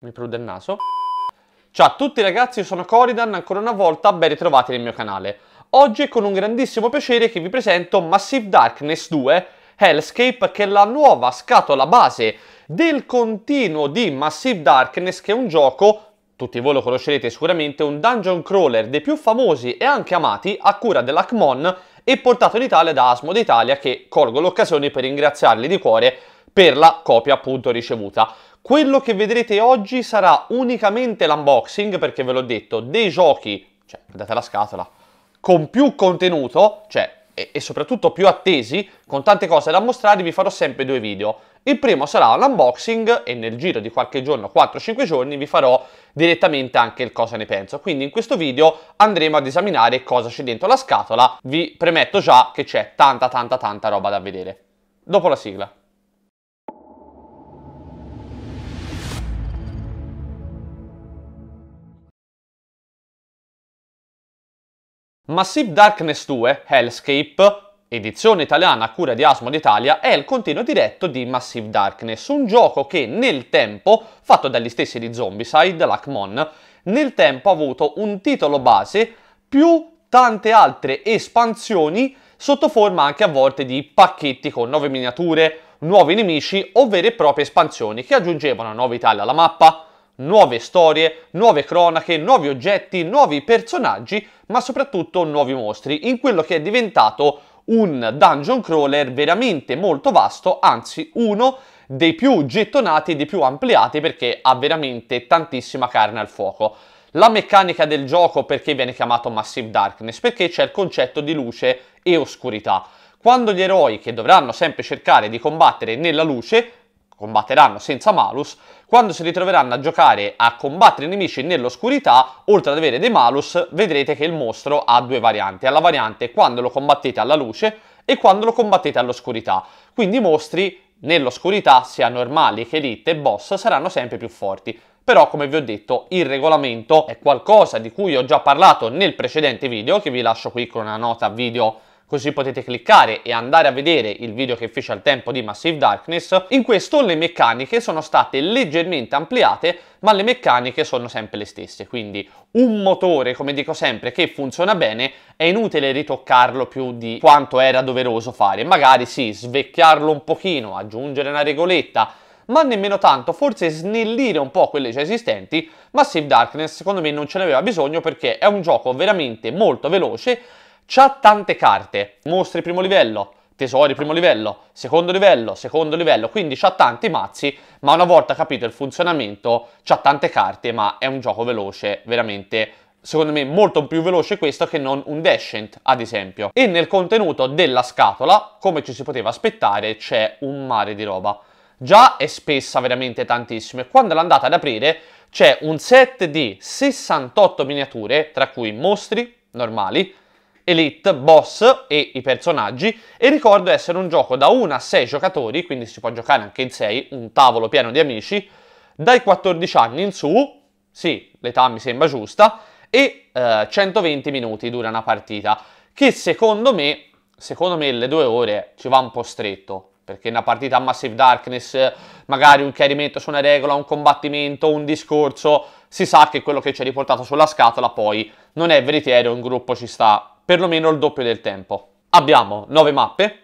Mi prude il naso. Ciao a tutti ragazzi, io sono Coridan, ancora una volta ben ritrovati nel mio canale. Oggi è con un grandissimo piacere che vi presento Massive Darkness 2 Hellscape, che è la nuova scatola base del continuo di Massive Darkness, che è un gioco, tutti voi lo conoscerete sicuramente, un dungeon crawler dei più famosi e anche amati a cura dell'Acmon e portato in Italia da Asmod Italia, che colgo l'occasione per ringraziarli di cuore per la copia appunto ricevuta. Quello che vedrete oggi sarà unicamente l'unboxing, perché ve l'ho detto, dei giochi, cioè, guardate la scatola, con più contenuto, cioè, e, e soprattutto più attesi, con tante cose da mostrare, vi farò sempre due video. Il primo sarà l'unboxing e nel giro di qualche giorno, 4-5 giorni, vi farò direttamente anche il cosa ne penso. Quindi in questo video andremo ad esaminare cosa c'è dentro la scatola. Vi premetto già che c'è tanta tanta tanta roba da vedere. Dopo la sigla. Massive Darkness 2 Hellscape, edizione italiana a cura di Asmo Italia, è il continuo diretto di Massive Darkness, un gioco che nel tempo, fatto dagli stessi di Zombicide, Lacmon, nel tempo ha avuto un titolo base più tante altre espansioni sotto forma anche a volte di pacchetti con nuove miniature, nuovi nemici o vere e proprie espansioni che aggiungevano nuovità alla mappa, nuove storie, nuove cronache, nuovi oggetti, nuovi personaggi, ma soprattutto nuovi mostri, in quello che è diventato un dungeon crawler veramente molto vasto, anzi uno dei più gettonati e dei più ampliati perché ha veramente tantissima carne al fuoco. La meccanica del gioco perché viene chiamato Massive Darkness? Perché c'è il concetto di luce e oscurità. Quando gli eroi che dovranno sempre cercare di combattere nella luce combatteranno senza malus, quando si ritroveranno a giocare a combattere i nemici nell'oscurità, oltre ad avere dei malus, vedrete che il mostro ha due varianti. Ha la variante quando lo combattete alla luce e quando lo combattete all'oscurità. Quindi i mostri nell'oscurità, sia normali che elite e boss, saranno sempre più forti. Però, come vi ho detto, il regolamento è qualcosa di cui ho già parlato nel precedente video, che vi lascio qui con una nota video così potete cliccare e andare a vedere il video che fece al tempo di Massive Darkness. In questo le meccaniche sono state leggermente ampliate, ma le meccaniche sono sempre le stesse, quindi un motore, come dico sempre, che funziona bene, è inutile ritoccarlo più di quanto era doveroso fare. Magari sì, svecchiarlo un pochino, aggiungere una regoletta, ma nemmeno tanto, forse snellire un po' quelle già esistenti, Massive Darkness secondo me non ce n'aveva bisogno perché è un gioco veramente molto veloce C'ha tante carte, mostri primo livello, tesori primo livello, secondo livello, secondo livello, quindi c'ha tanti mazzi, ma una volta capito il funzionamento, c'ha tante carte, ma è un gioco veloce, veramente secondo me molto più veloce questo che non un Descent ad esempio. E nel contenuto della scatola, come ci si poteva aspettare, c'è un mare di roba. Già è spessa veramente tantissimo e quando l'andate ad aprire c'è un set di 68 miniature, tra cui mostri normali, Elite, Boss e i personaggi e ricordo essere un gioco da 1 a 6 giocatori, quindi si può giocare anche in 6, un tavolo pieno di amici, dai 14 anni in su, sì, l'età mi sembra giusta, e eh, 120 minuti dura una partita, che secondo me, secondo me le due ore ci va un po' stretto, perché una partita a Massive Darkness, magari un chiarimento su una regola, un combattimento, un discorso, si sa che quello che ci è riportato sulla scatola poi non è veritiero, un gruppo ci sta perlomeno il doppio del tempo. Abbiamo nuove mappe,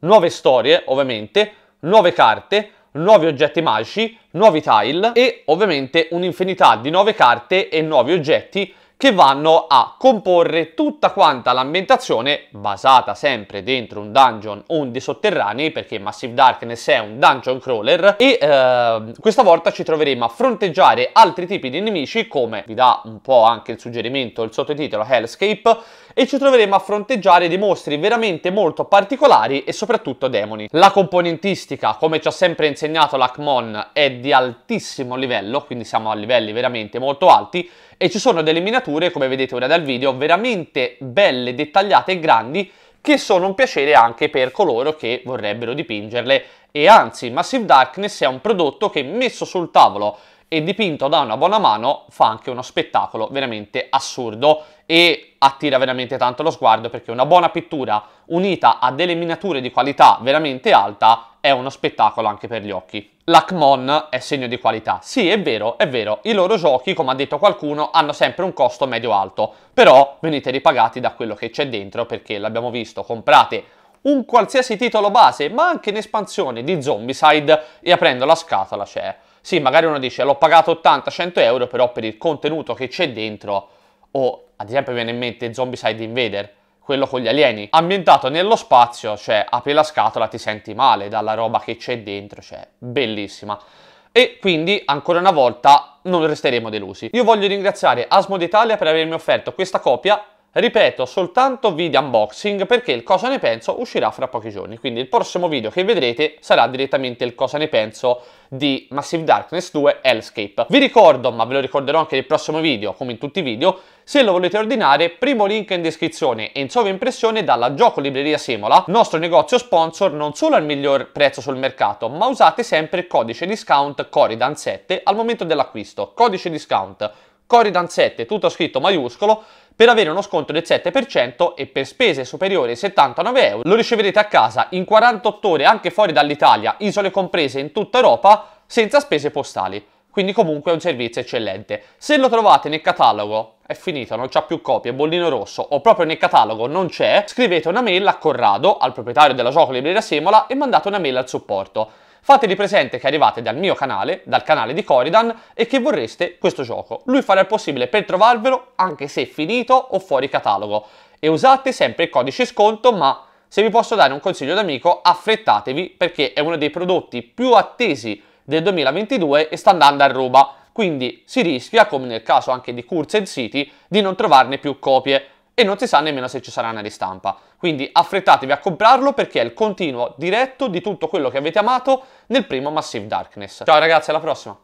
nuove storie ovviamente, nuove carte, nuovi oggetti magici, nuovi tile e ovviamente un'infinità di nuove carte e nuovi oggetti che vanno a comporre tutta quanta l'ambientazione basata sempre dentro un dungeon o un di sotterranei perché Massive Darkness è un dungeon crawler e eh, questa volta ci troveremo a fronteggiare altri tipi di nemici come vi dà un po' anche il suggerimento il sottotitolo Hellscape e ci troveremo a fronteggiare dei mostri veramente molto particolari e soprattutto demoni. La componentistica, come ci ha sempre insegnato l'Acmon, è di altissimo livello, quindi siamo a livelli veramente molto alti, e ci sono delle miniature, come vedete ora dal video, veramente belle, dettagliate e grandi, che sono un piacere anche per coloro che vorrebbero dipingerle e anzi Massive Darkness è un prodotto che messo sul tavolo e dipinto da una buona mano fa anche uno spettacolo veramente assurdo e attira veramente tanto lo sguardo perché una buona pittura unita a delle miniature di qualità veramente alta è uno spettacolo anche per gli occhi. L'Acmon è segno di qualità. Sì, è vero, è vero, i loro giochi, come ha detto qualcuno, hanno sempre un costo medio-alto, però venite ripagati da quello che c'è dentro perché l'abbiamo visto, comprate un qualsiasi titolo base, ma anche in espansione di Zombicide e aprendo la scatola c'è. Sì, magari uno dice l'ho pagato 80-100 euro, però per il contenuto che c'è dentro o ad esempio viene in mente Zombicide Invader, quello con gli alieni, ambientato nello spazio, cioè apri la scatola ti senti male dalla roba che c'è dentro, cioè bellissima. E quindi ancora una volta non resteremo delusi. Io voglio ringraziare Asmod Italia per avermi offerto questa copia ripeto soltanto video unboxing perché il cosa ne penso uscirà fra pochi giorni, quindi il prossimo video che vedrete sarà direttamente il cosa ne penso di Massive Darkness 2 Hellscape. Vi ricordo, ma ve lo ricorderò anche nel prossimo video, come in tutti i video, se lo volete ordinare, primo link in descrizione e in sovraimpressione dalla Gioco Libreria Semola, nostro negozio sponsor non solo al miglior prezzo sul mercato, ma usate sempre il codice discount Coridan7 al momento dell'acquisto. Codice discount Coridan7, tutto scritto maiuscolo, per avere uno sconto del 7% e per spese superiori ai 79 euro lo riceverete a casa in 48 ore anche fuori dall'Italia, isole comprese in tutta Europa, senza spese postali. Quindi comunque è un servizio eccellente. Se lo trovate nel catalogo, è finito, non c'ha più copie, bollino rosso, o proprio nel catalogo non c'è, scrivete una mail a Corrado, al proprietario della gioco libreria Semola, e mandate una mail al supporto fatevi presente che arrivate dal mio canale, dal canale di Coridan e che vorreste questo gioco. Lui farà il possibile per trovarvelo anche se finito o fuori catalogo e usate sempre il codice sconto ma se vi posso dare un consiglio d'amico affrettatevi perché è uno dei prodotti più attesi del 2022 e sta andando a ruba quindi si rischia, come nel caso anche di Curse City, di non trovarne più copie e non si sa nemmeno se ci sarà una ristampa. Quindi affrettatevi a comprarlo perché è il continuo diretto di tutto quello che avete amato nel primo Massive Darkness. Ciao ragazzi, alla prossima!